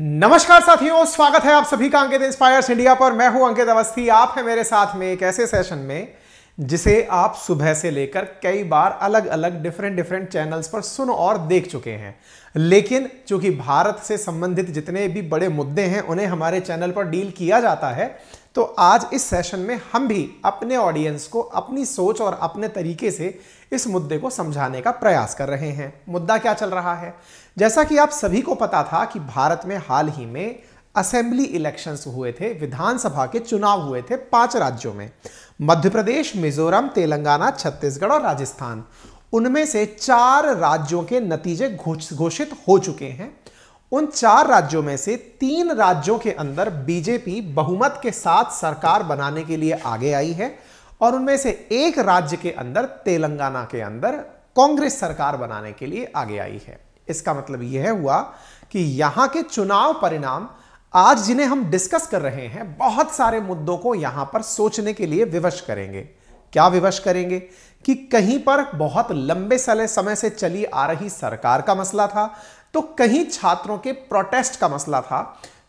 नमस्कार साथियों स्वागत है आप सभी का अंकित इंस्पायर्स इंडिया पर मैं हूं अंकित अवस्थी आप हैं मेरे साथ में एक ऐसे सेशन में जिसे आप सुबह से लेकर कई बार अलग अलग डिफरेंट डिफरेंट चैनल्स पर सुन और देख चुके हैं लेकिन चूंकि भारत से संबंधित जितने भी बड़े मुद्दे हैं उन्हें हमारे चैनल पर डील किया जाता है तो आज इस सेशन में हम भी अपने ऑडियंस को अपनी सोच और अपने तरीके से इस मुद्दे को समझाने का प्रयास कर रहे हैं मुद्दा क्या चल रहा है जैसा कि आप सभी को पता था कि भारत में हाल ही में असेंबली इलेक्शंस हुए थे विधानसभा के चुनाव हुए थे पांच राज्यों में मध्य प्रदेश मिजोरम तेलंगाना छत्तीसगढ़ और राजस्थान उनमें से चार राज्यों के नतीजे घोषित हो चुके हैं उन चार राज्यों में से तीन राज्यों के अंदर बीजेपी बहुमत के साथ सरकार बनाने के लिए आगे आई है और उनमें से एक राज्य के अंदर तेलंगाना के अंदर कांग्रेस सरकार बनाने के लिए आगे आई है इसका मतलब यह हुआ कि यहां के चुनाव परिणाम आज जिन्हें हम डिस्कस कर रहे हैं बहुत सारे मुद्दों को यहां पर सोचने के लिए विवश करेंगे क्या विवश करेंगे कि कहीं पर बहुत लंबे समय से चली आ रही सरकार का मसला था तो कहीं छात्रों के प्रोटेस्ट का मसला था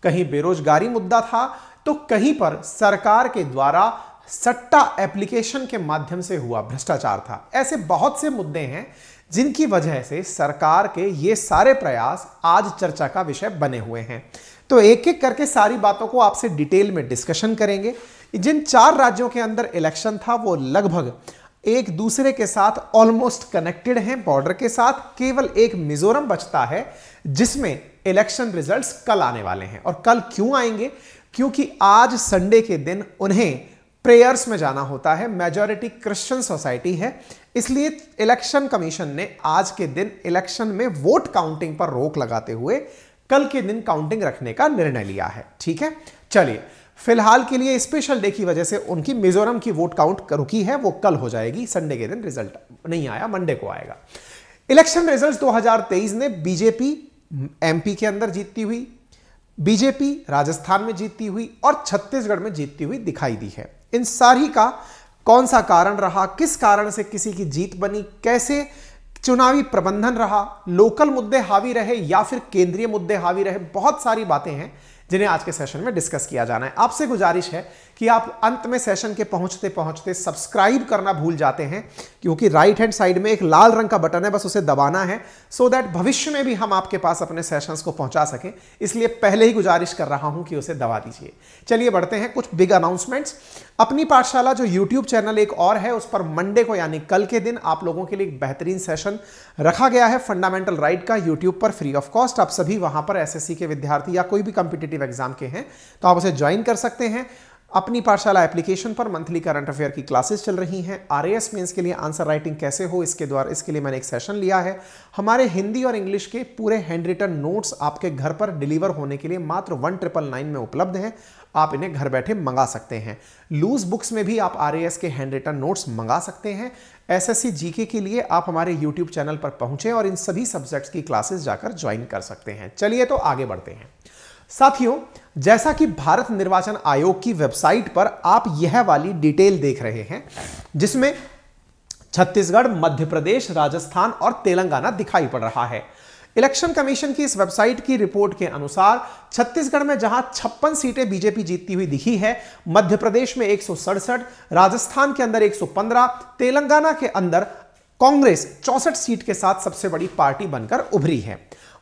कहीं बेरोजगारी मुद्दा था तो कहीं पर सरकार के द्वारा सट्टा एप्लीकेशन के माध्यम से हुआ भ्रष्टाचार था ऐसे बहुत से मुद्दे हैं जिनकी वजह से सरकार के ये सारे प्रयास आज चर्चा का विषय बने हुए हैं तो एक एक करके सारी बातों को आपसे डिटेल में डिस्कशन करेंगे जिन चार राज्यों के अंदर इलेक्शन था वो लगभग एक दूसरे के साथ ऑलमोस्ट कनेक्टेड हैं बॉर्डर के साथ केवल एक मिजोरम बचता है जिसमें इलेक्शन रिजल्ट्स कल आने वाले हैं और कल क्यों आएंगे क्योंकि आज संडे के दिन उन्हें प्रेयर्स में जाना होता है मेजोरिटी क्रिश्चियन सोसाइटी है इसलिए इलेक्शन कमीशन ने आज के दिन इलेक्शन में वोट काउंटिंग पर रोक लगाते हुए कल के दिन काउंटिंग रखने का निर्णय लिया है ठीक है चलिए फिलहाल के लिए स्पेशल डे की वजह से उनकी मिजोरम की वोट काउंट रुकी है वो कल हो जाएगी संडे के दिन रिजल्ट नहीं आया मंडे को आएगा इलेक्शन रिजल्ट 2023 ने बीजेपी एमपी के अंदर जीतती हुई बीजेपी राजस्थान में जीतती हुई और छत्तीसगढ़ में जीतती हुई दिखाई दी है इन सारी का कौन सा कारण रहा किस कारण से किसी की जीत बनी कैसे चुनावी प्रबंधन रहा लोकल मुद्दे हावी रहे या फिर केंद्रीय मुद्दे हावी रहे बहुत सारी बातें हैं जिन्हें आज के सेशन में डिस्कस किया जाना है आपसे गुजारिश है कि आप अंत में सेशन के पहुंचते पहुंचते सब्सक्राइब करना भूल जाते हैं क्योंकि राइट हैंड साइड में एक लाल रंग का बटन है बस उसे दबाना है सो so दैट भविष्य में भी हम आपके पास अपने सेशंस को पहुंचा सकें इसलिए पहले ही गुजारिश कर रहा हूं कि उसे दबा दीजिए चलिए बढ़ते हैं कुछ बिग अनाउंसमेंट्स अपनी पाठशाला जो यूट्यूब चैनल एक और है उस पर मंडे को यानी कल के दिन आप लोगों के लिए एक बेहतरीन सेशन रखा गया है फंडामेंटल राइट का यूट्यूब पर फ्री ऑफ कॉस्ट आप सभी वहां पर एसएससी के विद्यार्थी या कोई भी कंपिटेटिव एग्जाम के हैं तो आप उसे ज्वाइन कर सकते हैं अपनी पाठशाला एप्लीकेशन पर मंथली करंट अफेयर की क्लासेस चल रही हैं आर एस मीन्स के लिए आंसर राइटिंग कैसे हो इसके द्वारा इसके लिए मैंने एक सेशन लिया है हमारे हिंदी और इंग्लिश के पूरे हैंड रिटन नोट्स आपके घर पर डिलीवर होने के लिए मात्र वन ट्रिपल नाइन में उपलब्ध हैं आप इन्हें घर बैठे मंगा सकते हैं लूज बुक्स में भी आप आर के हैंड रिटन नोट्स मंगा सकते हैं एस एस जीके के लिए आप हमारे यूट्यूब चैनल पर पहुंचे और इन सभी सब्जेक्ट्स की क्लासेस जाकर ज्वाइन कर सकते हैं चलिए तो आगे बढ़ते हैं साथियों जैसा कि भारत निर्वाचन आयोग की वेबसाइट पर आप यह वाली डिटेल देख रहे हैं जिसमें छत्तीसगढ़ मध्य प्रदेश राजस्थान और तेलंगाना दिखाई पड़ रहा है इलेक्शन कमीशन की इस वेबसाइट की रिपोर्ट के अनुसार छत्तीसगढ़ में जहां छप्पन सीटें बीजेपी जीतती हुई दिखी है मध्य प्रदेश में एक राजस्थान के अंदर 115, तेलंगाना के अंदर कांग्रेस चौसठ सीट के साथ सबसे बड़ी पार्टी बनकर उभरी है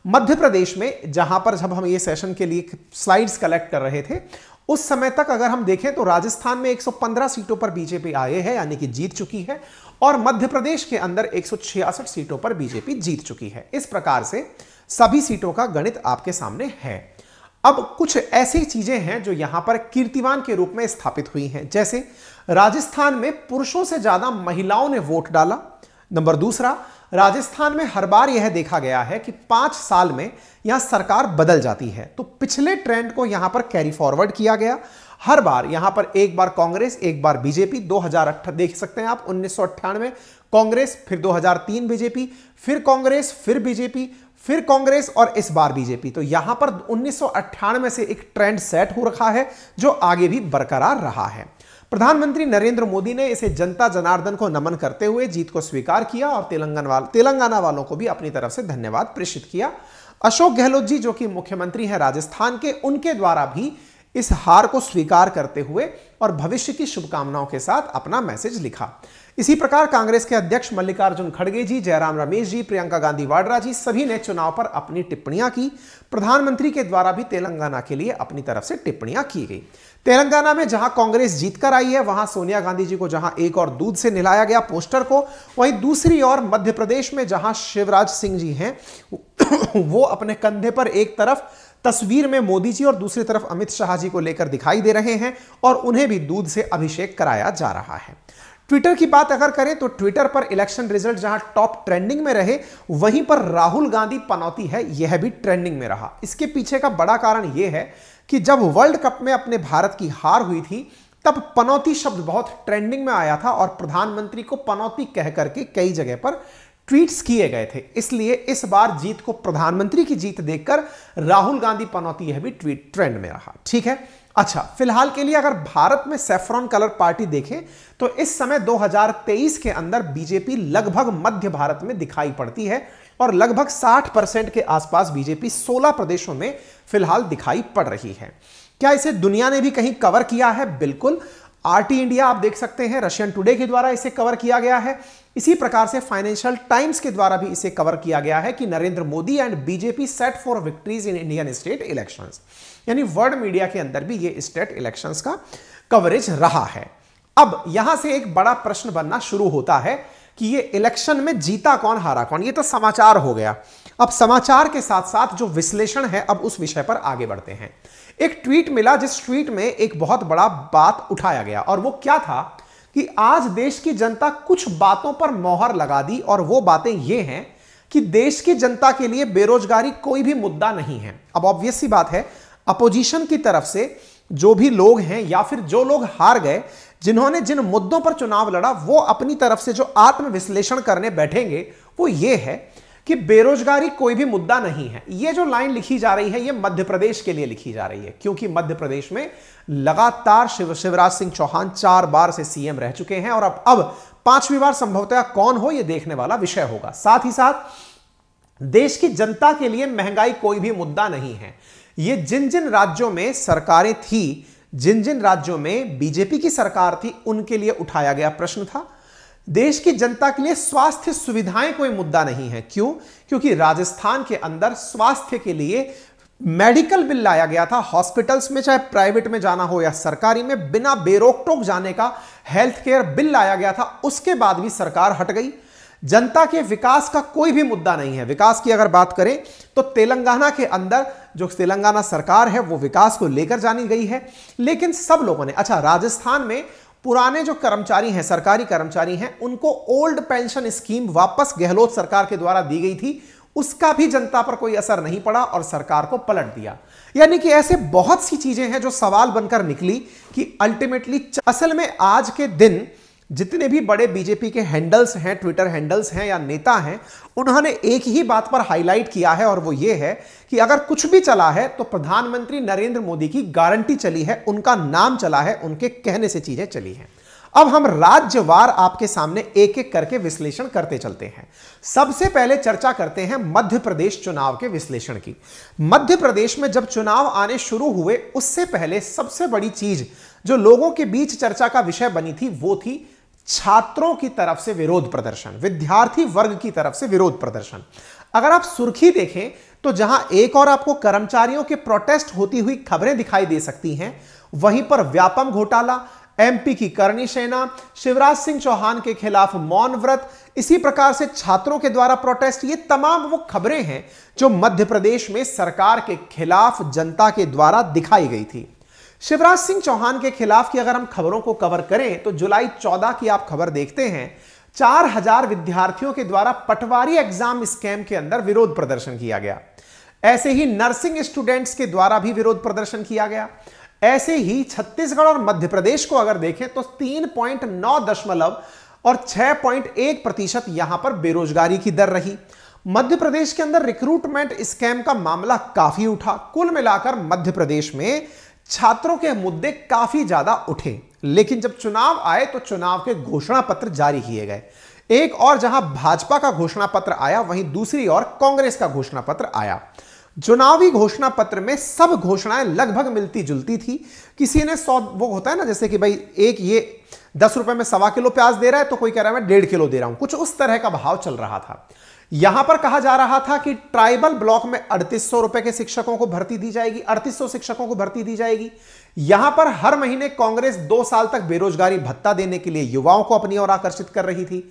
मध्य प्रदेश में जहां पर जब हम ये सेशन के लिए स्लाइड्स कलेक्ट कर रहे थे उस समय तक अगर हम देखें तो राजस्थान में 115 सीटों पर बीजेपी आए है यानी कि जीत चुकी है और मध्य प्रदेश के अंदर 166 सीटों पर बीजेपी जीत चुकी है इस प्रकार से सभी सीटों का गणित आपके सामने है अब कुछ ऐसी चीजें हैं जो यहां पर कीर्तिवान के रूप में स्थापित हुई हैं जैसे राजस्थान में पुरुषों से ज्यादा महिलाओं ने वोट डाला नंबर दूसरा राजस्थान में हर बार यह देखा गया है कि पांच साल में यहां सरकार बदल जाती है तो पिछले ट्रेंड को यहां पर कैरी फॉरवर्ड किया गया हर बार यहां पर एक बार कांग्रेस एक बार बीजेपी 2008 देख सकते हैं आप उन्नीस कांग्रेस फिर 2003 बीजेपी फिर कांग्रेस फिर बीजेपी फिर कांग्रेस और इस बार बीजेपी तो यहां पर उन्नीस से एक ट्रेंड सेट हो रखा है जो आगे भी बरकरार रहा है प्रधानमंत्री नरेंद्र मोदी ने इसे जनता जनार्दन को नमन करते हुए जीत को स्वीकार किया और तेलंगाना वाल, तेलंगाना वालों को भी अपनी तरफ से धन्यवाद प्रेषित किया अशोक गहलोत जी जो कि मुख्यमंत्री हैं राजस्थान के उनके द्वारा भी इस हार को स्वीकार करते हुए और भविष्य की शुभकामनाओं के साथ अपना मैसेज लिखा इसी प्रकार कांग्रेस के अध्यक्ष मल्लिकार्जुन खड़गे जी जयराम रमेश जी प्रियंका गांधी वाड्रा जी सभी ने चुनाव पर अपनी टिप्पणियां की प्रधानमंत्री के द्वारा भी तेलंगाना के लिए अपनी तरफ से टिप्पणियां की गई तेलंगाना में जहां कांग्रेस जीतकर आई है वहां सोनिया गांधी जी को जहां एक और दूध से निलाया गया पोस्टर को वहीं दूसरी ओर मध्य प्रदेश में जहां शिवराज सिंह जी हैं वो अपने कंधे पर एक तरफ तस्वीर में मोदी जी और दूसरी तरफ अमित शाह जी को लेकर दिखाई दे रहे हैं और उन्हें भी दूध से अभिषेक कराया जा रहा है ट्विटर की बात अगर करें तो ट्विटर पर इलेक्शन रिजल्ट जहां टॉप ट्रेंडिंग में रहे वहीं पर राहुल गांधी पनौती है यह भी ट्रेंडिंग में रहा इसके पीछे का बड़ा कारण यह है कि जब वर्ल्ड कप में अपने भारत की हार हुई थी तब पनौती शब्द बहुत ट्रेंडिंग में आया था और प्रधानमंत्री को पनौती कह करके कई जगह पर ट्वीट्स किए गए थे इसलिए इस बार जीत को प्रधानमंत्री की जीत देखकर राहुल गांधी पनौती यह भी ट्वीट ट्रेंड में रहा ठीक है अच्छा फिलहाल के लिए अगर भारत में सेफ्रॉन कलर पार्टी देखें तो इस समय 2023 के अंदर बीजेपी लगभग मध्य भारत में दिखाई पड़ती है और लगभग 60 परसेंट के आसपास बीजेपी 16 प्रदेशों में फिलहाल दिखाई पड़ रही है क्या इसे दुनिया ने भी कहीं कवर किया है बिल्कुल आरटी इंडिया आप देख सकते हैं रशियन टुडे के द्वारा इसे कवर किया गया है इसी प्रकार से फाइनेंशियल टाइम्स के द्वारा भी इसे कवर किया गया है कि Narendra Modi and BJP set for victories in Indian state elections यानी वर्ल्ड मीडिया के अंदर भी ये स्टेट इलेक्शंस का कवरेज रहा है अब यहां से एक बड़ा प्रश्न बनना शुरू होता है कि ये इलेक्शन में जीता कौन हारा कौन ये तो समाचार हो गया अब समाचार के साथ साथ जो विश्लेषण है अब उस विषय पर आगे बढ़ते हैं एक ट्वीट मिला जिस ट्वीट में एक बहुत बड़ा बात उठाया गया और वो क्या था कि आज देश की जनता कुछ बातों पर मोहर लगा दी और वो बातें ये हैं कि देश की जनता के लिए बेरोजगारी कोई भी मुद्दा नहीं है अब ऑब्वियस सी बात है अपोजिशन की तरफ से जो भी लोग हैं या फिर जो लोग हार गए जिन्होंने जिन मुद्दों पर चुनाव लड़ा वो अपनी तरफ से जो आत्मविश्लेषण करने बैठेंगे वो ये है कि बेरोजगारी कोई भी मुद्दा नहीं है यह जो लाइन लिखी जा रही है यह मध्य प्रदेश के लिए लिखी जा रही है क्योंकि मध्य प्रदेश में लगातार शिव शिवराज सिंह चौहान चार बार से सीएम रह चुके हैं और अब अब पांचवी बार संभवतः कौन हो यह देखने वाला विषय होगा साथ ही साथ देश की जनता के लिए महंगाई कोई भी मुद्दा नहीं है यह जिन जिन राज्यों में सरकारें थी जिन जिन राज्यों में बीजेपी की सरकार थी उनके लिए उठाया गया प्रश्न था देश की जनता के लिए स्वास्थ्य सुविधाएं कोई मुद्दा नहीं है क्यों क्योंकि राजस्थान के अंदर स्वास्थ्य के लिए मेडिकल बिल लाया गया था हॉस्पिटल्स में चाहे प्राइवेट में जाना हो या सरकारी में बिना बेरोक टोक जाने का हेल्थ केयर बिल लाया गया था उसके बाद भी सरकार हट गई जनता के विकास का कोई भी मुद्दा नहीं है विकास की अगर बात करें तो तेलंगाना के अंदर जो तेलंगाना सरकार है वो विकास को लेकर जानी गई है लेकिन सब लोगों ने अच्छा राजस्थान में पुराने जो कर्मचारी हैं सरकारी कर्मचारी हैं उनको ओल्ड पेंशन स्कीम वापस गहलोत सरकार के द्वारा दी गई थी उसका भी जनता पर कोई असर नहीं पड़ा और सरकार को पलट दिया यानी कि ऐसे बहुत सी चीजें हैं जो सवाल बनकर निकली कि अल्टीमेटली असल में आज के दिन जितने भी बड़े बीजेपी के हैंडल्स हैं ट्विटर हैंडल्स हैं या नेता हैं उन्होंने एक ही बात पर हाईलाइट किया है और वो ये है कि अगर कुछ भी चला है तो प्रधानमंत्री नरेंद्र मोदी की गारंटी चली है उनका नाम चला है उनके कहने से चीजें चली हैं अब हम राज्यवार आपके सामने एक एक करके विश्लेषण करते चलते हैं सबसे पहले चर्चा करते हैं मध्य प्रदेश चुनाव के विश्लेषण की मध्य प्रदेश में जब चुनाव आने शुरू हुए उससे पहले सबसे बड़ी चीज जो लोगों के बीच चर्चा का विषय बनी थी वो थी छात्रों की तरफ से विरोध प्रदर्शन विद्यार्थी वर्ग की तरफ से विरोध प्रदर्शन अगर आप सुर्खी देखें तो जहां एक और आपको कर्मचारियों के प्रोटेस्ट होती हुई खबरें दिखाई दे सकती हैं वहीं पर व्यापम घोटाला एमपी की करणी सेना शिवराज सिंह चौहान के खिलाफ मौन व्रत इसी प्रकार से छात्रों के द्वारा प्रोटेस्ट ये तमाम वो खबरें हैं जो मध्य प्रदेश में सरकार के खिलाफ जनता के द्वारा दिखाई गई थी शिवराज सिंह चौहान के खिलाफ की अगर हम खबरों को कवर करें तो जुलाई 14 की आप खबर देखते हैं 4000 विद्यार्थियों के द्वारा पटवारी एग्जाम स्कैम के अंदर विरोध प्रदर्शन किया गया ऐसे ही नर्सिंग स्टूडेंट्स के द्वारा भी विरोध प्रदर्शन किया गया ऐसे ही छत्तीसगढ़ और मध्य प्रदेश को अगर देखें तो तीन पॉइंट नौ दशमलव और छह पॉइंट एक प्रतिशत यहां पर बेरोजगारी की दर रही मध्य प्रदेश के अंदर रिक्रूटमेंट स्कैम का मामला काफी उठा कुल मिलाकर मध्य प्रदेश में छात्रों के मुद्दे काफी ज्यादा उठे लेकिन जब चुनाव आए तो चुनाव के घोषणा पत्र जारी किए गए एक और जहां भाजपा का घोषणा पत्र आया वहीं दूसरी ओर कांग्रेस का घोषणा पत्र आया चुनावी घोषणा पत्र में सब घोषणाएं लगभग मिलती जुलती थी किसी ने सौ वो होता है ना जैसे कि भाई एक ये दस रुपए में सवा किलो प्याज दे रहा है तो कोई कह रहा है मैं डेढ़ किलो दे रहा हूं कुछ उस तरह का भाव चल रहा था यहां पर कहा जा रहा था कि ट्राइबल ब्लॉक में अड़तीस सौ रुपए के शिक्षकों को भर्ती दी जाएगी अड़तीस सौ शिक्षकों को भर्ती दी जाएगी यहां पर हर महीने कांग्रेस दो साल तक बेरोजगारी भत्ता देने के लिए युवाओं को अपनी ओर आकर्षित कर रही थी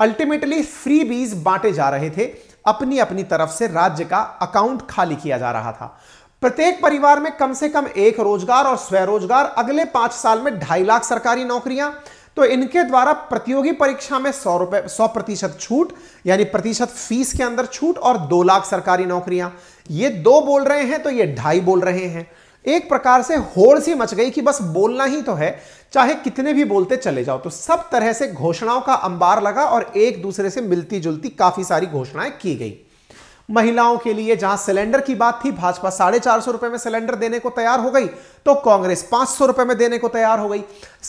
अल्टीमेटली फ्री बीज बांटे जा रहे थे अपनी अपनी तरफ से राज्य का अकाउंट खाली किया जा रहा था प्रत्येक परिवार में कम से कम एक रोजगार और स्वरोजगार अगले पांच साल में ढाई लाख सरकारी नौकरियां तो इनके द्वारा प्रतियोगी परीक्षा में सौ रुपए सौ प्रतिशत छूट यानी प्रतिशत फीस के अंदर छूट और दो लाख सरकारी नौकरियां ये दो बोल रहे हैं तो ये ढाई बोल रहे हैं एक प्रकार से होड़ सी मच गई कि बस बोलना ही तो है चाहे कितने भी बोलते चले जाओ तो सब तरह से घोषणाओं का अंबार लगा और एक दूसरे से मिलती जुलती काफी सारी घोषणाएं की गई महिलाओं के लिए जहां सिलेंडर की बात थी भाजपा साढ़े चार सौ रुपए में सिलेंडर देने को तैयार हो गई तो कांग्रेस पांच सौ रुपए में देने को तैयार हो गई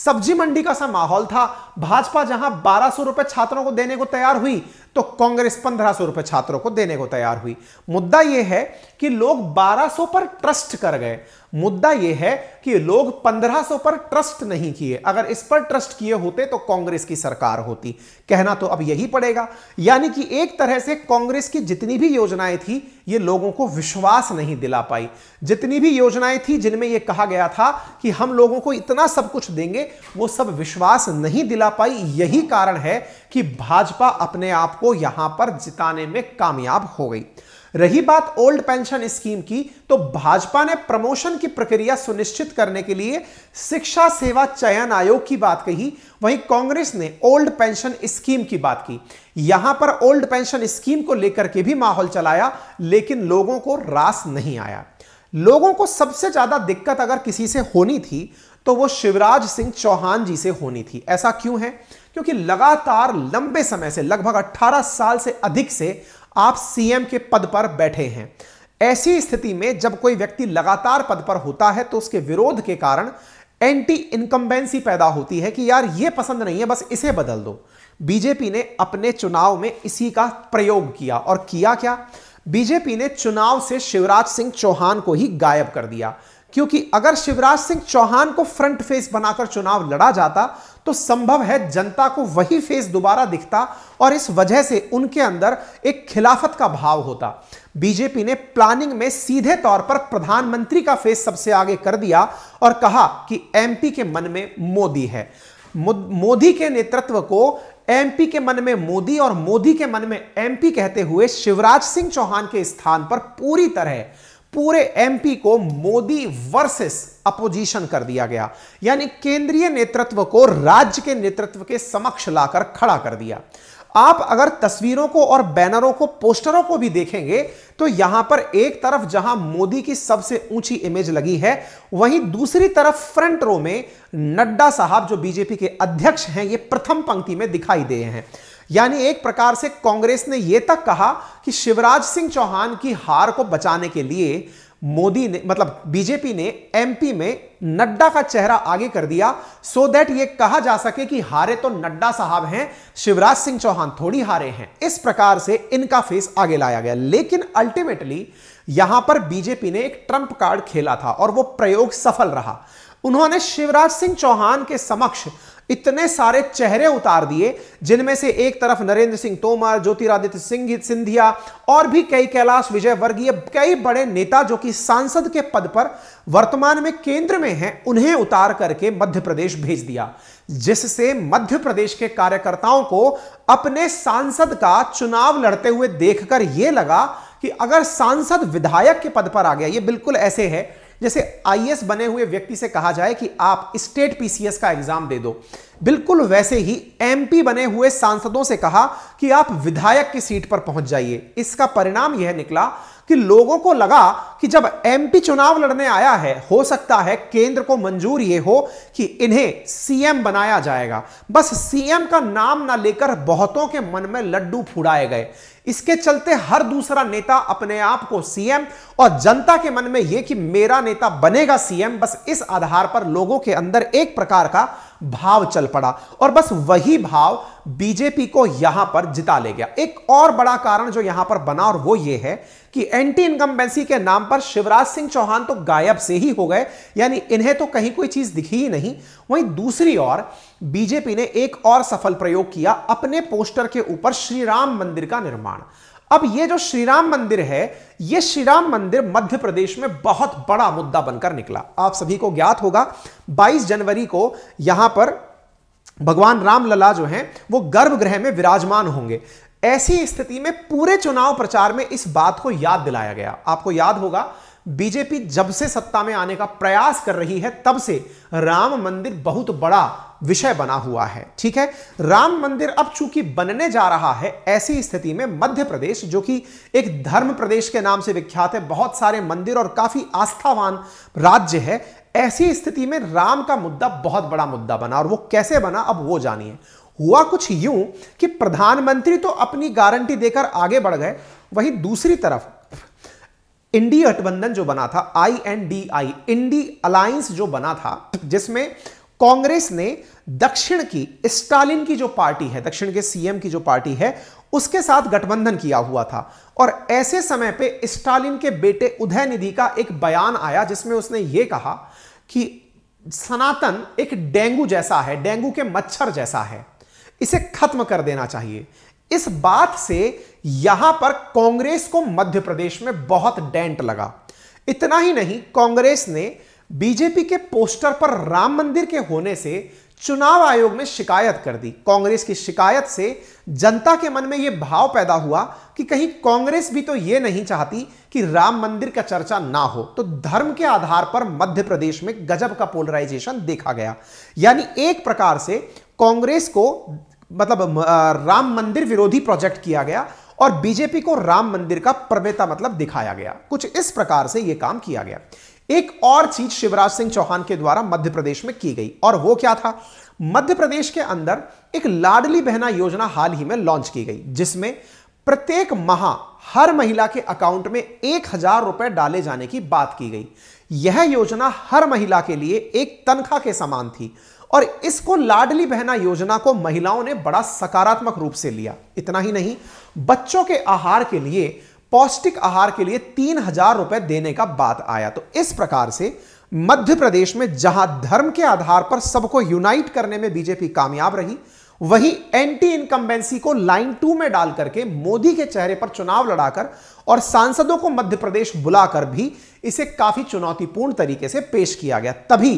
सब्जी मंडी का सा माहौल था भाजपा जहां बारह सौ रुपए छात्रों को देने को तैयार हुई तो कांग्रेस पंद्रह सौ रुपए छात्रों को देने को तैयार हुई मुद्दा यह है कि लोग बारह सौ पर ट्रस्ट कर गए मुद्दा यह है कि लोग 1500 पर ट्रस्ट नहीं किए अगर इस पर ट्रस्ट किए होते तो कांग्रेस की सरकार होती कहना तो अब यही पड़ेगा यानी कि एक तरह से कांग्रेस की जितनी भी योजनाएं थी ये लोगों को विश्वास नहीं दिला पाई जितनी भी योजनाएं थी जिनमें यह कहा गया था कि हम लोगों को इतना सब कुछ देंगे वो सब विश्वास नहीं दिला पाई यही कारण है कि भाजपा अपने आप को यहां पर जिताने में कामयाब हो गई रही बात ओल्ड पेंशन स्कीम की तो भाजपा ने प्रमोशन की प्रक्रिया सुनिश्चित करने के लिए शिक्षा सेवा चयन आयोग की बात कही वहीं कांग्रेस ने ओल्ड पेंशन स्कीम की बात की यहां पर ओल्ड पेंशन स्कीम को लेकर के भी माहौल चलाया लेकिन लोगों को रास नहीं आया लोगों को सबसे ज्यादा दिक्कत अगर किसी से होनी थी तो वो शिवराज सिंह चौहान जी से होनी थी ऐसा क्यों है क्योंकि लगातार लंबे समय से लगभग 18 साल से अधिक से आप सीएम के पद पर बैठे हैं ऐसी स्थिति में जब कोई व्यक्ति लगातार पद पर होता है तो उसके विरोध के कारण एंटी इनकम्बेंसी पैदा होती है कि यार ये पसंद नहीं है बस इसे बदल दो बीजेपी ने अपने चुनाव में इसी का प्रयोग किया और किया क्या बीजेपी ने चुनाव से शिवराज सिंह चौहान को ही गायब कर दिया क्योंकि अगर शिवराज सिंह चौहान को फ्रंट फेस बनाकर चुनाव लड़ा जाता तो संभव है जनता को वही फेस दोबारा दिखता और इस वजह से उनके अंदर एक खिलाफत का भाव होता बीजेपी ने प्लानिंग में सीधे तौर पर प्रधानमंत्री का फेस सबसे आगे कर दिया और कहा कि एमपी के मन में मोदी है मोदी के नेतृत्व को एमपी के मन में मोदी और मोदी के मन में एमपी कहते हुए शिवराज सिंह चौहान के स्थान पर पूरी तरह पूरे एमपी को मोदी वर्सेस अपोजिशन कर दिया गया यानी केंद्रीय नेतृत्व को राज्य के नेतृत्व के समक्ष लाकर खड़ा कर दिया आप अगर तस्वीरों को और बैनरों को पोस्टरों को भी देखेंगे तो यहां पर एक तरफ जहां मोदी की सबसे ऊंची इमेज लगी है वहीं दूसरी तरफ फ्रंट रो में नड्डा साहब जो बीजेपी के अध्यक्ष हैं ये प्रथम पंक्ति में दिखाई दे हैं यानी एक प्रकार से कांग्रेस ने यह तक कहा कि शिवराज सिंह चौहान की हार को बचाने के लिए मोदी ने मतलब बीजेपी ने एमपी में नड्डा का चेहरा आगे कर दिया सो देट ये कहा जा सके कि हारे तो नड्डा साहब हैं शिवराज सिंह चौहान थोड़ी हारे हैं इस प्रकार से इनका फेस आगे लाया गया लेकिन अल्टीमेटली यहां पर बीजेपी ने एक ट्रंप कार्ड खेला था और वो प्रयोग सफल रहा उन्होंने शिवराज सिंह चौहान के समक्ष इतने सारे चेहरे उतार दिए जिनमें से एक तरफ नरेंद्र सिंह तोमर ज्योतिरादित्य सिंह सिंधिया और भी कई कैलाश विजय वर्गीय कई बड़े नेता जो कि सांसद के पद पर वर्तमान में केंद्र में हैं उन्हें उतार करके मध्य प्रदेश भेज दिया जिससे मध्य प्रदेश के कार्यकर्ताओं को अपने सांसद का चुनाव लड़ते हुए देखकर यह लगा कि अगर सांसद विधायक के पद पर आ गया यह बिल्कुल ऐसे है जैसे आईएएस e बने हुए व्यक्ति से कहा जाए कि आप स्टेट पीसीएस का एग्जाम दे दो बिल्कुल वैसे ही एमपी बने हुए सांसदों से कहा कि आप विधायक की सीट पर पहुंच जाइए इसका परिणाम यह निकला कि लोगों को लगा कि जब एमपी चुनाव लड़ने आया है हो सकता है केंद्र को मंजूर यह हो कि इन्हें सीएम बनाया जाएगा बस सीएम का नाम ना लेकर बहुतों के मन में लड्डू फुड़ाए गए इसके चलते हर दूसरा नेता अपने आप को सीएम और जनता के मन में यह कि मेरा नेता बनेगा सीएम बस इस आधार पर लोगों के अंदर एक प्रकार का भाव चल पड़ा और बस वही भाव बीजेपी को यहां पर जिता ले गया एक और बड़ा कारण जो यहां पर बना और वो ये है कि एंटी इनकम्बेंसी के नाम पर शिवराज सिंह चौहान तो गायब से ही हो गए यानी इन्हें तो कहीं कोई चीज दिखी ही नहीं वहीं दूसरी ओर बीजेपी ने एक और सफल प्रयोग किया अपने पोस्टर के ऊपर श्री राम मंदिर का निर्माण अब ये जो श्रीराम मंदिर है ये श्रीराम मंदिर मध्य प्रदेश में बहुत बड़ा मुद्दा बनकर निकला आप सभी को ज्ञात होगा 22 जनवरी को यहां पर भगवान रामलला जो हैं वो गर्भगृह में विराजमान होंगे ऐसी स्थिति में पूरे चुनाव प्रचार में इस बात को याद दिलाया गया आपको याद होगा बीजेपी जब से सत्ता में आने का प्रयास कर रही है तब से राम मंदिर बहुत बड़ा विषय बना हुआ है ठीक है राम मंदिर अब चूंकि बनने जा रहा है ऐसी स्थिति में मध्य प्रदेश जो कि एक धर्म प्रदेश के नाम से विख्यात है बहुत सारे मंदिर और काफी आस्थावान राज्य है ऐसी स्थिति में राम का मुद्दा बहुत बड़ा मुद्दा बना और वो कैसे बना अब वो जानिए हुआ कुछ यूं कि प्रधानमंत्री तो अपनी गारंटी देकर आगे बढ़ गए वहीं दूसरी तरफ इंडी गठबंधन जो बना था I N D I Indi alliance जो बना था जिसमें कांग्रेस ने दक्षिण की स्टालिन की जो पार्टी है दक्षिण के सीएम की जो पार्टी है उसके साथ गठबंधन किया हुआ था और ऐसे समय पे स्टालिन के बेटे उदय निधि का एक बयान आया जिसमें उसने यह कहा कि सनातन एक डेंगू जैसा है डेंगू के मच्छर जैसा है इसे खत्म कर देना चाहिए इस बात से यहां पर कांग्रेस को मध्य प्रदेश में बहुत डेंट लगा इतना ही नहीं कांग्रेस ने बीजेपी के पोस्टर पर राम मंदिर के होने से चुनाव आयोग ने शिकायत कर दी कांग्रेस की शिकायत से जनता के मन में यह भाव पैदा हुआ कि कहीं कांग्रेस भी तो यह नहीं चाहती कि राम मंदिर का चर्चा ना हो तो धर्म के आधार पर मध्य प्रदेश में गजब का पोलराइजेशन देखा गया यानी एक प्रकार से कांग्रेस को मतलब राम मंदिर विरोधी प्रोजेक्ट किया गया और बीजेपी को राम मंदिर का प्रवेता मतलब दिखाया गया कुछ इस प्रकार से यह काम किया गया एक और चीज शिवराज सिंह चौहान के द्वारा मध्य प्रदेश में की गई और वो क्या था मध्य प्रदेश के अंदर एक लाडली बहना योजना हाल ही में लॉन्च की गई जिसमें प्रत्येक माह हर महिला के अकाउंट में एक हजार रुपए डाले जाने की बात की गई यह योजना हर महिला के लिए एक तनख्वाह के समान थी और इसको लाडली बहना योजना को महिलाओं ने बड़ा सकारात्मक रूप से लिया इतना ही नहीं बच्चों के आहार के लिए पौष्टिक आहार के लिए तीन हजार रुपए देने का बात आया तो इस प्रकार से मध्य प्रदेश में जहां धर्म के आधार पर सबको यूनाइट करने में बीजेपी कामयाब रही वहीं एंटी इनकम्बेंसी को लाइन टू में डाल करके मोदी के चेहरे पर चुनाव लड़ाकर और सांसदों को मध्य प्रदेश बुलाकर भी इसे काफी चुनौतीपूर्ण तरीके से पेश किया गया तभी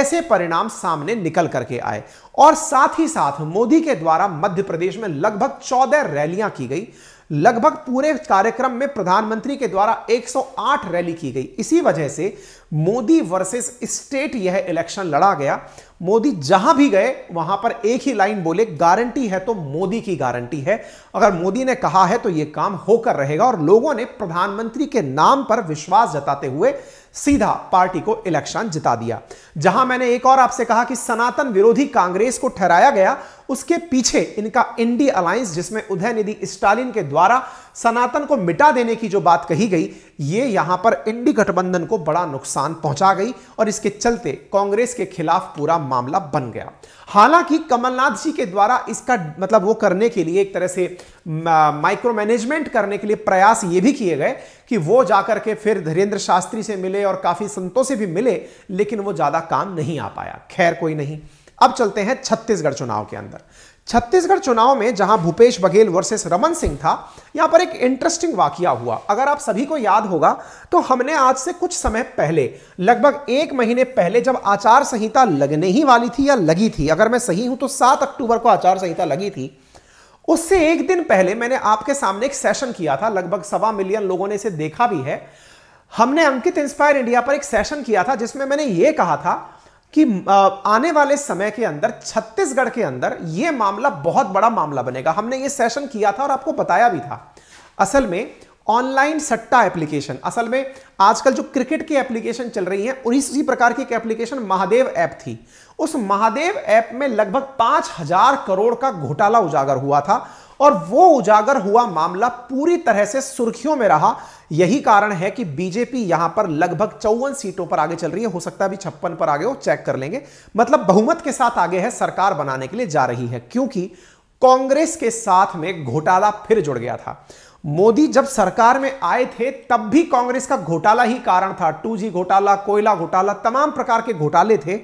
ऐसे परिणाम सामने निकल करके आए और साथ ही साथ मोदी के द्वारा मध्य प्रदेश में लगभग चौदह रैलियां की गई लगभग पूरे कार्यक्रम में प्रधानमंत्री के द्वारा 108 रैली की गई इसी वजह से मोदी वर्सेस स्टेट यह इलेक्शन लड़ा गया मोदी जहां भी गए वहां पर एक ही लाइन बोले गारंटी है तो मोदी की गारंटी है अगर मोदी ने कहा है तो यह काम होकर रहेगा और लोगों ने प्रधानमंत्री के नाम पर विश्वास जताते हुए सीधा पार्टी को इलेक्शन जिता दिया जहां मैंने एक और आपसे कहा कि सनातन विरोधी कांग्रेस को ठहराया गया उसके पीछे इनका इंडी अलायंस जिसमें उदय निधि स्टालिन के द्वारा सनातन को मिटा देने की जो बात कही गई ये यहां पर इंडी गठबंधन को बड़ा नुकसान पहुंचा गई और इसके चलते कांग्रेस के खिलाफ पूरा मामला बन गया हालांकि कमलनाथ जी के द्वारा इसका मतलब वो करने के लिए एक तरह से माइक्रो मैनेजमेंट करने के लिए प्रयास ये भी किए गए कि वो जाकर के फिर धीरेन्द्र शास्त्री से मिले और काफी संतों से भी मिले लेकिन वो ज्यादा काम नहीं आ पाया खैर कोई नहीं अब चलते हैं छत्तीसगढ़ चुनाव के अंदर छत्तीसगढ़ चुनाव में जहां भूपेश बघेल वर्सेस रमन सिंह था यहां पर एक इंटरेस्टिंग वाकया हुआ अगर आप सभी को याद होगा तो हमने आज से कुछ समय पहले लगभग एक महीने पहले जब आचार संहिता लगने ही वाली थी या लगी थी अगर मैं सही हूं तो सात अक्टूबर को आचार संहिता लगी थी उससे एक दिन पहले मैंने आपके सामने एक सेशन किया था लगभग सवा मिलियन लोगों ने इसे देखा भी है हमने अंकित इंस्पायर इंडिया पर एक सेशन किया था जिसमें मैंने यह कहा था कि आने वाले समय के अंदर छत्तीसगढ़ के अंदर यह मामला बहुत बड़ा मामला बनेगा हमने ये सेशन किया था और आपको बताया भी था असल में ऑनलाइन सट्टा एप्लीकेशन असल में आजकल जो क्रिकेट की एप्लीकेशन चल रही है उसी प्रकार की एक एप्लीकेशन महादेव ऐप थी उस महादेव ऐप में लगभग पांच हजार करोड़ का घोटाला उजागर हुआ था और वो उजागर हुआ मामला पूरी तरह से सुर्खियों में रहा यही कारण है कि बीजेपी यहां पर लगभग चौवन सीटों पर आगे चल रही है हो सकता है अभी छप्पन पर आगे हो चेक कर लेंगे मतलब बहुमत के साथ आगे है सरकार बनाने के लिए जा रही है क्योंकि कांग्रेस के साथ में घोटाला फिर जुड़ गया था मोदी जब सरकार में आए थे तब भी कांग्रेस का घोटाला ही कारण था टू जी घोटाला कोयला घोटाला तमाम प्रकार के घोटाले थे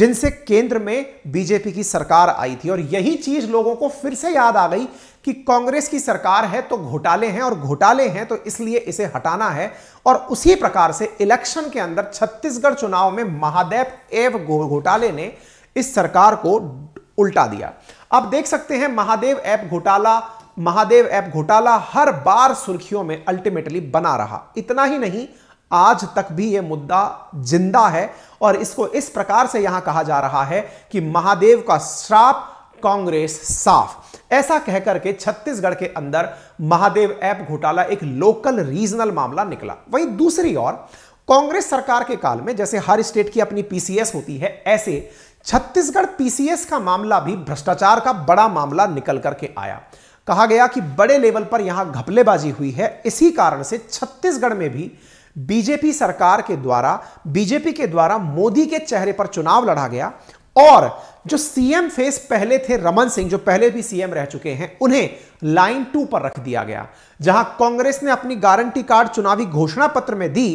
जिनसे केंद्र में बीजेपी की सरकार आई थी और यही चीज लोगों को फिर से याद आ गई कि कांग्रेस की सरकार है तो घोटाले हैं और घोटाले हैं तो इसलिए इसे हटाना है और उसी प्रकार से इलेक्शन के अंदर छत्तीसगढ़ चुनाव में महादेव एव घोटाले ने इस सरकार को उल्टा दिया आप देख सकते हैं महादेव ऐप घोटाला महादेव ऐप घोटाला हर बार सुर्खियों में अल्टीमेटली बना रहा इतना ही नहीं आज तक भी यह मुद्दा जिंदा है और इसको इस प्रकार से यहां कहा जा रहा है कि महादेव का श्राप कांग्रेस साफ ऐसा कहकर के छत्तीसगढ़ के अंदर महादेव ऐप घोटाला एक लोकल रीजनल मामला निकला वहीं दूसरी ओर कांग्रेस सरकार के काल में जैसे हर स्टेट की अपनी पीसीएस होती है ऐसे छत्तीसगढ़ पीसीएस का मामला भी भ्रष्टाचार का बड़ा मामला निकल करके आया कहा गया कि बड़े लेवल पर यहां घपलेबाजी हुई है इसी कारण से छत्तीसगढ़ में भी बीजेपी सरकार के द्वारा बीजेपी के द्वारा मोदी के चेहरे पर चुनाव लड़ा गया और जो सीएम फेस पहले थे रमन सिंह जो पहले भी सीएम रह चुके हैं उन्हें लाइन टू पर रख दिया गया जहां कांग्रेस ने अपनी गारंटी कार्ड चुनावी घोषणा पत्र में दी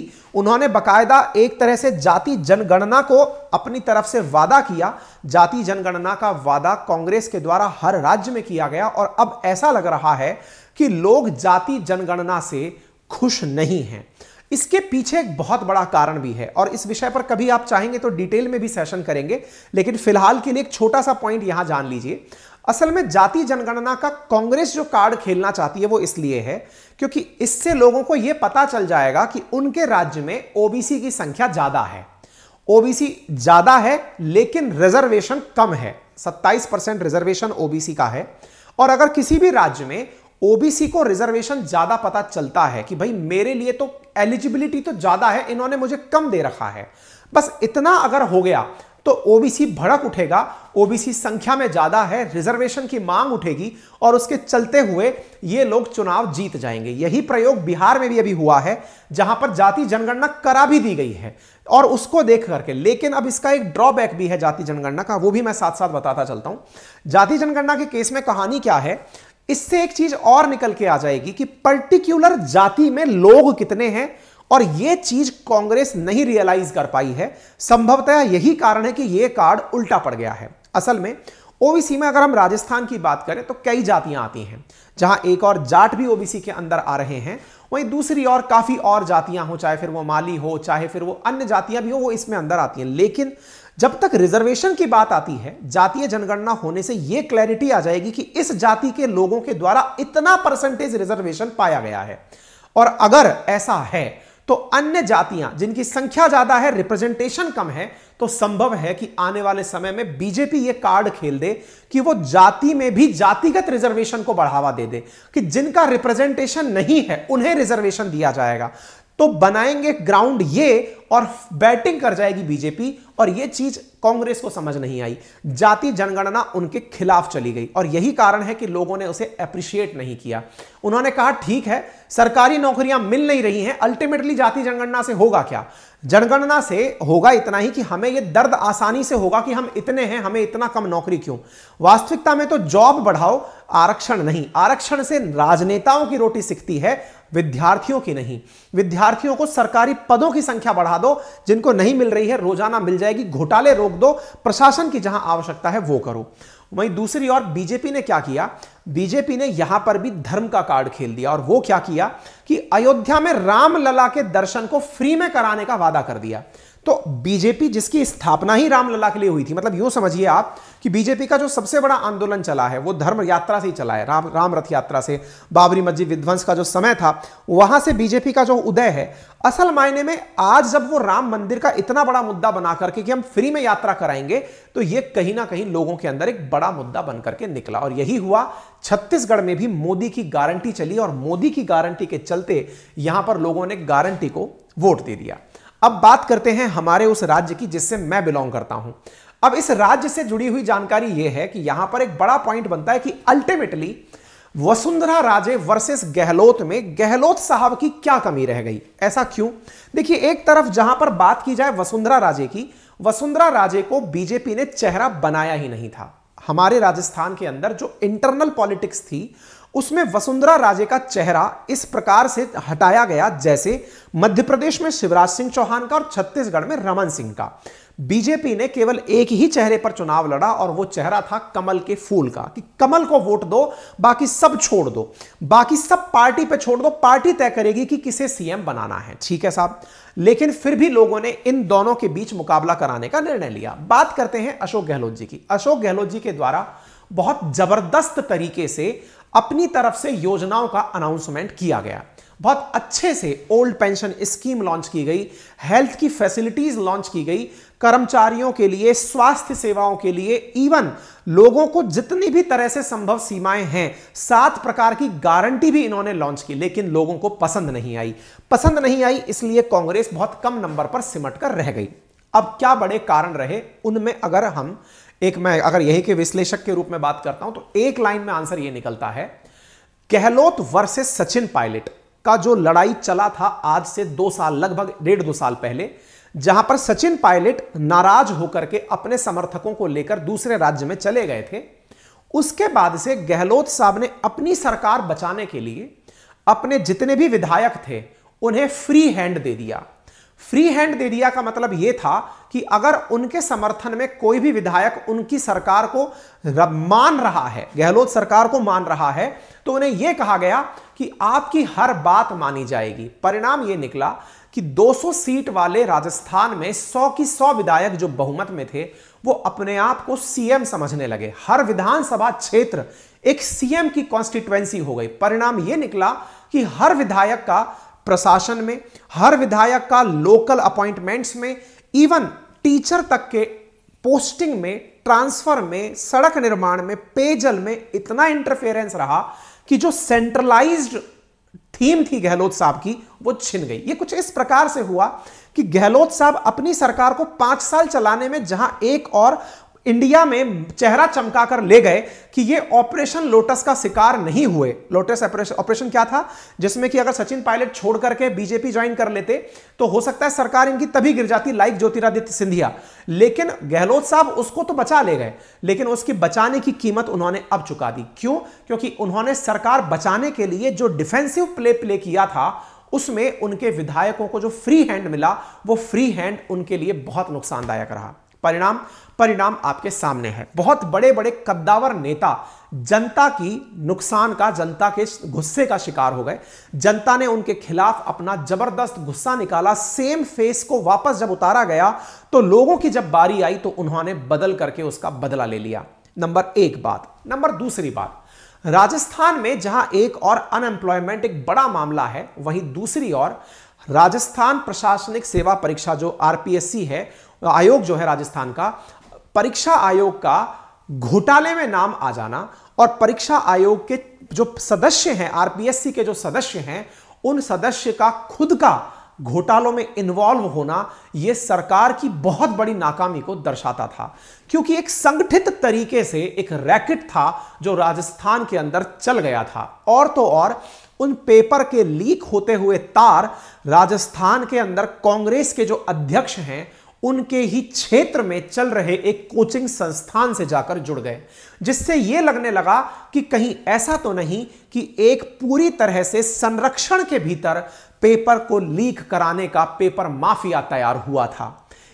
उन्होंने बकायदा एक तरह से जाति जनगणना को अपनी तरफ से वादा किया जाति जनगणना का वादा कांग्रेस के द्वारा हर राज्य में किया गया और अब ऐसा लग रहा है कि लोग जाति जनगणना से खुश नहीं हैं इसके पीछे एक बहुत बड़ा कारण भी है और इस विषय पर कभी आप चाहेंगे तो डिटेल में भी सेशन करेंगे लेकिन फिलहाल के लिए एक छोटा सा पॉइंट यहां जान लीजिए असल में जाति जनगणना का कांग्रेस जो कार्ड खेलना चाहती है वो इसलिए है क्योंकि इससे लोगों को यह पता चल जाएगा कि उनके राज्य में ओबीसी की संख्या ज्यादा है ओबीसी ज्यादा है लेकिन रिजर्वेशन कम है 27 परसेंट रिजर्वेशन ओबीसी का है और अगर किसी भी राज्य में ओबीसी को रिजर्वेशन ज्यादा पता चलता है कि भाई मेरे लिए तो एलिजिबिलिटी तो ज्यादा है इन्होंने मुझे कम दे रखा है बस इतना अगर हो गया तो ओबीसी भड़क उठेगा ओबीसी संख्या में ज्यादा है रिजर्वेशन की मांग उठेगी और उसके चलते हुए ये लोग चुनाव जीत जाएंगे यही प्रयोग बिहार में भी अभी हुआ है जहां पर जाति जनगणना करा भी दी गई है और उसको देख करके लेकिन अब इसका एक ड्रॉबैक भी है जाति जनगणना का वो भी मैं साथ साथ बताता चलता हूं जाति जनगणना के केस में कहानी क्या है इससे एक चीज और निकल के आ जाएगी कि पर्टिकुलर जाति में लोग कितने हैं और यह चीज कांग्रेस नहीं रियलाइज कर पाई है संभवतः यही कारण है कि यह कार्ड उल्टा पड़ गया है असल में ओबीसी में अगर हम राजस्थान की बात करें तो कई जातियां आती हैं जहां एक और जाट भी ओबीसी के अंदर आ रहे हैं वहीं दूसरी और काफी और जातियां हो चाहे फिर वो माली हो चाहे फिर वो अन्य जातियां भी हो वो इसमें अंदर आती हैं लेकिन जब तक रिजर्वेशन की बात आती है जातीय जनगणना होने से यह क्लैरिटी आ जाएगी कि इस जाति के लोगों के द्वारा इतना परसेंटेज रिजर्वेशन पाया गया है और अगर ऐसा है तो अन्य जातियां जिनकी संख्या ज्यादा है रिप्रेजेंटेशन कम है तो संभव है कि आने वाले समय में बीजेपी यह कार्ड खेल दे कि वो जाति में भी जातिगत रिजर्वेशन को बढ़ावा दे दे कि जिनका रिप्रेजेंटेशन नहीं है उन्हें रिजर्वेशन दिया जाएगा तो बनाएंगे ग्राउंड ये और बैटिंग कर जाएगी बीजेपी और ये चीज कांग्रेस को समझ नहीं आई जाति जनगणना उनके खिलाफ चली गई और यही कारण है कि लोगों ने उसे अप्रिशिएट नहीं किया उन्होंने कहा ठीक है सरकारी नौकरियां मिल नहीं रही हैं अल्टीमेटली जाति जनगणना से होगा क्या जनगणना से होगा इतना ही कि हमें यह दर्द आसानी से होगा कि हम इतने हैं हमें इतना कम नौकरी क्यों वास्तविकता में तो जॉब बढ़ाओ आरक्षण नहीं आरक्षण से राजनेताओं की रोटी सिकती है विद्यार्थियों की नहीं विद्यार्थियों को सरकारी पदों की संख्या बढ़ा दो जिनको नहीं मिल रही है रोजाना मिल जाएगी घोटाले रोक दो प्रशासन की जहां आवश्यकता है वो करो वहीं दूसरी ओर बीजेपी ने क्या किया बीजेपी ने यहां पर भी धर्म का कार्ड खेल दिया और वो क्या किया कि अयोध्या में रामलला के दर्शन को फ्री में कराने का वादा कर दिया तो बीजेपी जिसकी स्थापना ही रामलला के लिए हुई थी मतलब यूं समझिए आप कि बीजेपी का जो सबसे बड़ा आंदोलन चला है वो धर्म यात्रा से ही चला है राम राम रथ यात्रा से बाबरी मस्जिद विध्वंस का जो समय था वहां से बीजेपी का जो उदय है असल मायने में आज जब वो राम मंदिर का इतना बड़ा मुद्दा बना करके कि हम फ्री में यात्रा कराएंगे तो ये कहीं ना कहीं लोगों के अंदर एक बड़ा मुद्दा बन करके निकला और यही हुआ छत्तीसगढ़ में भी मोदी की गारंटी चली और मोदी की गारंटी के चलते यहां पर लोगों ने गारंटी को वोट दे दिया अब बात करते हैं हमारे उस राज्य की जिससे मैं बिलोंग करता हूं अब इस राज्य से जुड़ी हुई जानकारी यह है कि यहां पर एक बड़ा पॉइंट बनता है कि अल्टीमेटली वसुंधरा राजे वर्सेस गहलोत में गहलोत साहब की क्या कमी रह गई ऐसा क्यों देखिए एक तरफ जहां पर बात की जाए वसुंधरा राजे की वसुंधरा राजे को बीजेपी ने चेहरा बनाया ही नहीं था हमारे राजस्थान के अंदर जो इंटरनल पॉलिटिक्स थी उसमें वसुंधरा राजे का चेहरा इस प्रकार से हटाया गया जैसे मध्य प्रदेश में शिवराज सिंह चौहान का और छत्तीसगढ़ में रमन सिंह का बीजेपी ने केवल एक ही चेहरे पर चुनाव लड़ा और वो चेहरा था कमल के फूल का कि कमल को वोट दो बाकी सब छोड़ दो बाकी सब पार्टी पे छोड़ दो पार्टी तय करेगी कि किसे सीएम बनाना है ठीक है साहब लेकिन फिर भी लोगों ने इन दोनों के बीच मुकाबला कराने का निर्णय लिया बात करते हैं अशोक गहलोत जी की अशोक गहलोत जी के द्वारा बहुत जबरदस्त तरीके से अपनी तरफ से योजनाओं का अनाउंसमेंट किया गया बहुत अच्छे से ओल्ड पेंशन स्कीम लॉन्च की गई हेल्थ की फैसिलिटीज लॉन्च की गई कर्मचारियों के लिए स्वास्थ्य सेवाओं के लिए इवन लोगों को जितनी भी तरह से संभव सीमाएं हैं सात प्रकार की गारंटी भी इन्होंने लॉन्च की लेकिन लोगों को पसंद नहीं आई पसंद नहीं आई इसलिए कांग्रेस बहुत कम नंबर पर सिमट कर रह गई अब क्या बड़े कारण रहे उनमें अगर हम एक मैं अगर यही के विश्लेषक के रूप में बात करता हूं तो एक लाइन में आंसर यह निकलता है गहलोत वर्सेस सचिन पायलट का जो लड़ाई चला था आज से दो साल लगभग डेढ़ दो साल पहले जहां पर सचिन पायलट नाराज होकर के अपने समर्थकों को लेकर दूसरे राज्य में चले गए थे उसके बाद से गहलोत साहब ने अपनी सरकार बचाने के लिए अपने जितने भी विधायक थे उन्हें फ्री हैंड दे दिया फ्री हैंड दे दिया का मतलब यह था कि अगर उनके समर्थन में कोई भी विधायक उनकी सरकार को मान रहा है गहलोत सरकार को मान रहा है तो उन्हें यह कहा गया कि आपकी हर बात मानी जाएगी परिणाम यह निकला कि 200 सीट वाले राजस्थान में 100 की 100 विधायक जो बहुमत में थे वो अपने आप को सीएम समझने लगे हर विधानसभा क्षेत्र एक सीएम की कॉन्स्टिट्युएंसी हो गई परिणाम यह निकला कि हर विधायक का प्रशासन में हर विधायक का लोकल अपॉइंटमेंट्स में इवन टीचर तक के पोस्टिंग में ट्रांसफर में सड़क निर्माण में पेयजल में इतना इंटरफेरेंस रहा कि जो सेंट्रलाइज्ड थीम थी गहलोत साहब की वो छिन गई ये कुछ इस प्रकार से हुआ कि गहलोत साहब अपनी सरकार को पांच साल चलाने में जहां एक और इंडिया में चेहरा चमकाकर ले गए कि ये ऑपरेशन लोटस का शिकार नहीं हुए लोटस ऑपरेशन क्या था जिसमें कि अगर सचिन पायलट छोड़ करके बीजेपी ज्वाइन कर लेते तो हो सकता है सरकार इनकी तभी गिर जाती लाइक ज्योतिरादित्य सिंधिया लेकिन गहलोत साहब उसको तो बचा ले गए लेकिन उसकी बचाने की कीमत उन्होंने अब चुका दी क्यों क्योंकि उन्होंने सरकार बचाने के लिए जो डिफेंसिव प्ले प्ले किया था उसमें उनके विधायकों को जो फ्री हैंड मिला वो फ्री हैंड उनके लिए बहुत नुकसानदायक रहा परिणाम परिणाम आपके सामने है बहुत बड़े बड़े कद्दावर नेता जनता की नुकसान का जनता के गुस्से का शिकार हो गए जनता ने उनके खिलाफ अपना जबरदस्त गुस्सा निकाला सेम फेस को वापस जब उतारा गया तो लोगों की जब बारी आई तो उन्होंने बदल करके उसका बदला ले लिया नंबर एक बात नंबर दूसरी बात राजस्थान में जहां एक और अनएम्प्लॉयमेंट एक बड़ा मामला है वहीं दूसरी ओर राजस्थान प्रशासनिक सेवा परीक्षा जो आरपीएससी है आयोग जो है राजस्थान का परीक्षा आयोग का घोटाले में नाम आ जाना और परीक्षा आयोग के जो सदस्य हैं आरपीएससी के जो सदस्य हैं उन सदस्य का खुद का घोटालों में इन्वॉल्व होना यह सरकार की बहुत बड़ी नाकामी को दर्शाता था क्योंकि एक संगठित तरीके से एक रैकेट था जो राजस्थान के अंदर चल गया था और तो और उन पेपर के लीक होते हुए तार राजस्थान के अंदर कांग्रेस के जो अध्यक्ष हैं उनके ही क्षेत्र में चल रहे एक कोचिंग संस्थान से जाकर जुड़ गए जिससे यह लगने लगा कि कहीं ऐसा तो नहीं कि एक पूरी तरह से संरक्षण के भीतर पेपर को लीक कराने का पेपर माफिया तैयार हुआ था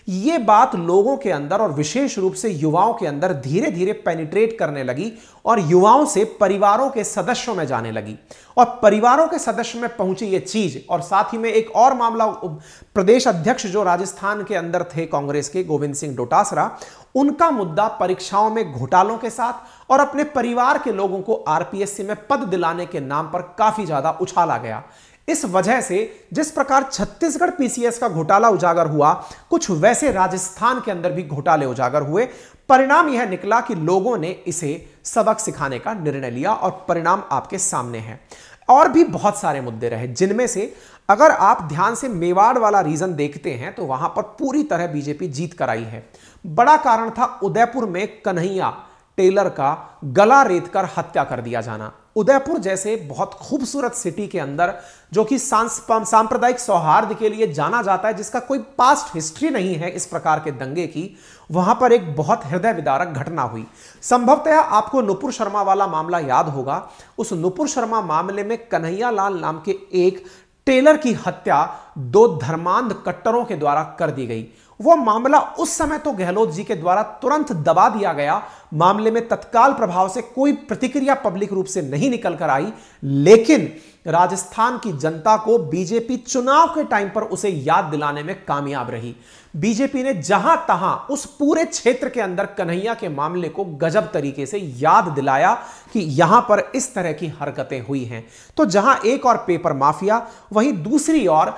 ये बात लोगों के अंदर और विशेष रूप से युवाओं के अंदर धीरे धीरे पेनिट्रेट करने लगी और युवाओं से परिवारों के सदस्यों में जाने लगी और परिवारों के सदस्य में पहुंची ये चीज और साथ ही में एक और मामला प्रदेश अध्यक्ष जो राजस्थान के अंदर थे कांग्रेस के गोविंद सिंह डोटासरा उनका मुद्दा परीक्षाओं में घोटालों के साथ और अपने परिवार के लोगों को आरपीएससी में पद दिलाने के नाम पर काफी ज्यादा उछाला गया इस वजह से जिस प्रकार छत्तीसगढ़ पीसीएस का घोटाला उजागर हुआ कुछ वैसे राजस्थान के अंदर भी घोटाले उजागर हुए परिणाम यह निकला कि लोगों ने इसे सबक सिखाने का निर्णय लिया और परिणाम आपके सामने है और भी बहुत सारे मुद्दे रहे जिनमें से अगर आप ध्यान से मेवाड़ वाला रीजन देखते हैं तो वहां पर पूरी तरह बीजेपी जीत कराई है बड़ा कारण था उदयपुर में कन्हैया टेलर का गला रेत कर हत्या कर दिया जाना उदयपुर जैसे बहुत खूबसूरत सिटी के अंदर जो कि सांप्रदायिक सौहार्द के लिए जाना जाता है जिसका कोई पास्ट हिस्ट्री नहीं है इस प्रकार के दंगे की वहां पर एक बहुत हृदय विदारक घटना हुई संभवतः आपको नुपुर शर्मा वाला मामला याद होगा उस नुपुर शर्मा मामले में कन्हैया लाल नाम के एक टेलर की हत्या दो धर्मांध कट्टरों के द्वारा कर दी गई वो मामला उस समय तो गहलोत जी के द्वारा तुरंत दबा दिया गया मामले में तत्काल प्रभाव से कोई प्रतिक्रिया पब्लिक रूप से नहीं निकल कर आई लेकिन राजस्थान की जनता को बीजेपी चुनाव के टाइम पर उसे याद दिलाने में कामयाब रही बीजेपी ने जहां तहां उस पूरे क्षेत्र के अंदर कन्हैया के मामले को गजब तरीके से याद दिलाया कि यहां पर इस तरह की हरकतें हुई हैं तो जहां एक और पेपर माफिया वहीं दूसरी ओर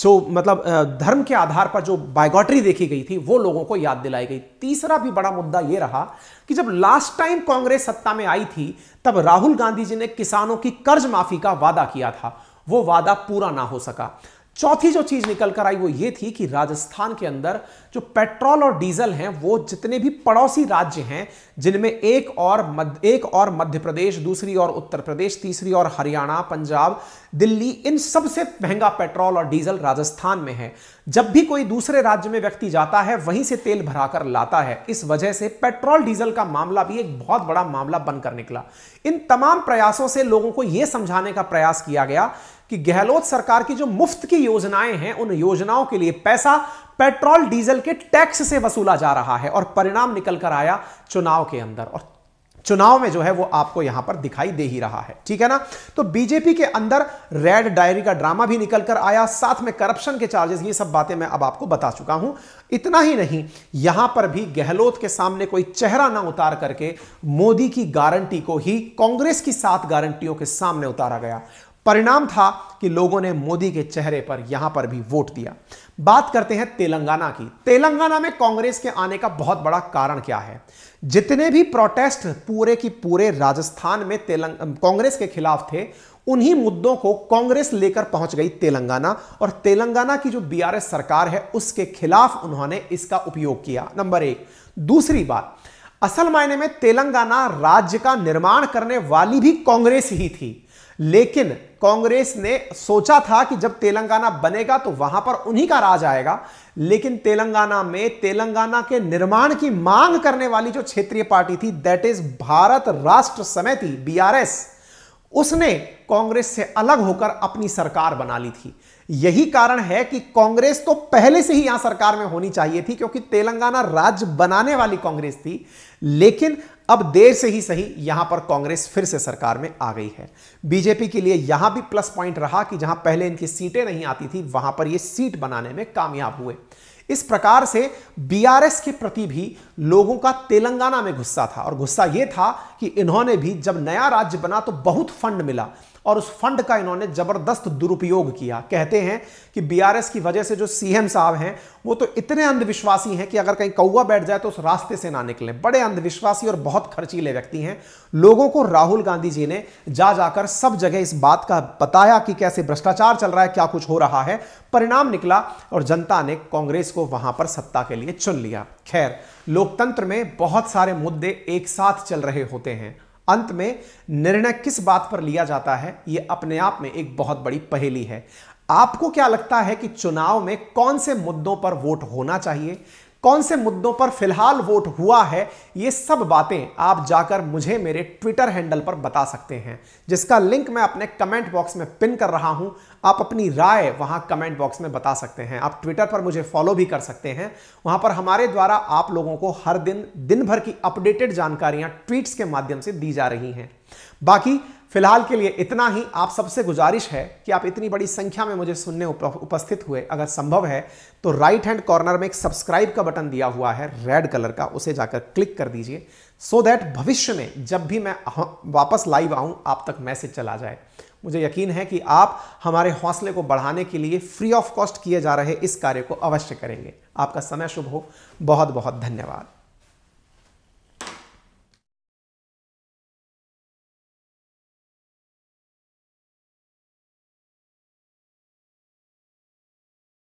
जो मतलब धर्म के आधार पर जो बायोगॉटरी देखी गई थी वो लोगों को याद दिलाई गई तीसरा भी बड़ा मुद्दा ये रहा कि जब लास्ट टाइम कांग्रेस सत्ता में आई थी तब राहुल गांधी जी ने किसानों की कर्ज माफी का वादा किया था वो वादा पूरा ना हो सका चौथी जो चीज निकल कर आई वो ये थी कि राजस्थान के अंदर जो पेट्रोल और डीजल हैं वो जितने भी पड़ोसी राज्य हैं जिनमें एक और मध्य एक और मध्य प्रदेश दूसरी और उत्तर प्रदेश तीसरी और हरियाणा पंजाब दिल्ली इन सबसे महंगा पेट्रोल और डीजल राजस्थान में है जब भी कोई दूसरे राज्य में व्यक्ति जाता है वहीं से तेल भराकर लाता है इस वजह से पेट्रोल डीजल का मामला भी एक बहुत बड़ा मामला बनकर निकला इन तमाम प्रयासों से लोगों को यह समझाने का प्रयास किया गया कि गहलोत सरकार की जो मुफ्त की योजनाएं हैं उन योजनाओं के लिए पैसा पेट्रोल डीजल के टैक्स से वसूला जा रहा है और परिणाम निकल कर आया चुनाव के अंदर और चुनाव में जो है वो आपको यहां पर दिखाई दे ही रहा है ठीक है ना तो बीजेपी के अंदर रेड डायरी का ड्रामा भी निकल कर आया साथ में करप्शन के चार्जेस ये सब बातें मैं अब आपको बता चुका हूं इतना ही नहीं यहां पर भी गहलोत के सामने कोई चेहरा ना उतार करके मोदी की गारंटी को ही कांग्रेस की सात गारंटियों के सामने उतारा गया परिणाम था कि लोगों ने मोदी के चेहरे पर यहां पर भी वोट दिया बात करते हैं तेलंगाना की तेलंगाना में कांग्रेस के आने का बहुत बड़ा कारण क्या है जितने भी प्रोटेस्ट पूरे की पूरे राजस्थान में तेलंग कांग्रेस के खिलाफ थे उन्हीं मुद्दों को कांग्रेस लेकर पहुंच गई तेलंगाना और तेलंगाना की जो बीआरएस सरकार है उसके खिलाफ उन्होंने इसका उपयोग किया नंबर एक दूसरी बात असल मायने में तेलंगाना राज्य का निर्माण करने वाली भी कांग्रेस ही थी लेकिन कांग्रेस ने सोचा था कि जब तेलंगाना बनेगा तो वहां पर उन्हीं का राज आएगा लेकिन तेलंगाना में तेलंगाना के निर्माण की मांग करने वाली जो क्षेत्रीय पार्टी थी दैट इज भारत राष्ट्र समिति बीआरएस उसने कांग्रेस से अलग होकर अपनी सरकार बना ली थी यही कारण है कि कांग्रेस तो पहले से ही यहां सरकार में होनी चाहिए थी क्योंकि तेलंगाना राज्य बनाने वाली कांग्रेस थी लेकिन अब देर से ही सही यहां पर कांग्रेस फिर से सरकार में आ गई है बीजेपी के लिए यहां भी प्लस पॉइंट रहा कि जहां पहले इनकी सीटें नहीं आती थी वहां पर ये सीट बनाने में कामयाब हुए इस प्रकार से बीआरएस के प्रति भी लोगों का तेलंगाना में गुस्सा था और गुस्सा यह था कि इन्होंने भी जब नया राज्य बना तो बहुत फंड मिला और उस फंड का इन्होंने जबरदस्त दुरुपयोग किया कहते हैं कि बीआरएस की वजह से जो सीएम साहब हैं वो तो इतने अंधविश्वासी हैं कि अगर कहीं कौआ बैठ जाए तो उस रास्ते से ना निकले बड़े अंधविश्वासी और बहुत खर्चीले व्यक्ति हैं लोगों को राहुल गांधी जी ने जा जाकर सब जगह इस बात का बताया कि कैसे भ्रष्टाचार चल रहा है क्या कुछ हो रहा है परिणाम निकला और जनता ने कांग्रेस को वहां पर सत्ता के लिए चुन लिया खैर लोकतंत्र में बहुत सारे मुद्दे एक साथ चल रहे होते हैं अंत में निर्णय किस बात पर लिया जाता है यह अपने आप में एक बहुत बड़ी पहेली है आपको क्या लगता है कि चुनाव में कौन से मुद्दों पर वोट होना चाहिए कौन से मुद्दों पर फिलहाल वोट हुआ है ये सब बातें आप जाकर मुझे मेरे ट्विटर हैंडल पर बता सकते हैं जिसका लिंक मैं अपने कमेंट बॉक्स में पिन कर रहा हूं आप अपनी राय वहां कमेंट बॉक्स में बता सकते हैं आप ट्विटर पर मुझे फॉलो भी कर सकते हैं वहां पर हमारे द्वारा आप लोगों को हर दिन दिन भर की अपडेटेड जानकारियां ट्वीट्स के माध्यम से दी जा रही हैं बाकी फिलहाल के लिए इतना ही आप सबसे गुजारिश है कि आप इतनी बड़ी संख्या में मुझे सुनने उपस्थित हुए अगर संभव है तो राइट हैंड कॉर्नर में एक सब्सक्राइब का बटन दिया हुआ है रेड कलर का उसे जाकर क्लिक कर दीजिए सो दैट भविष्य में जब भी मैं वापस लाइव आऊं आप तक मैसेज चला जाए मुझे यकीन है कि आप हमारे हौसले को बढ़ाने के लिए फ्री ऑफ कॉस्ट किए जा रहे इस कार्य को अवश्य करेंगे आपका समय शुभ हो बहुत बहुत धन्यवाद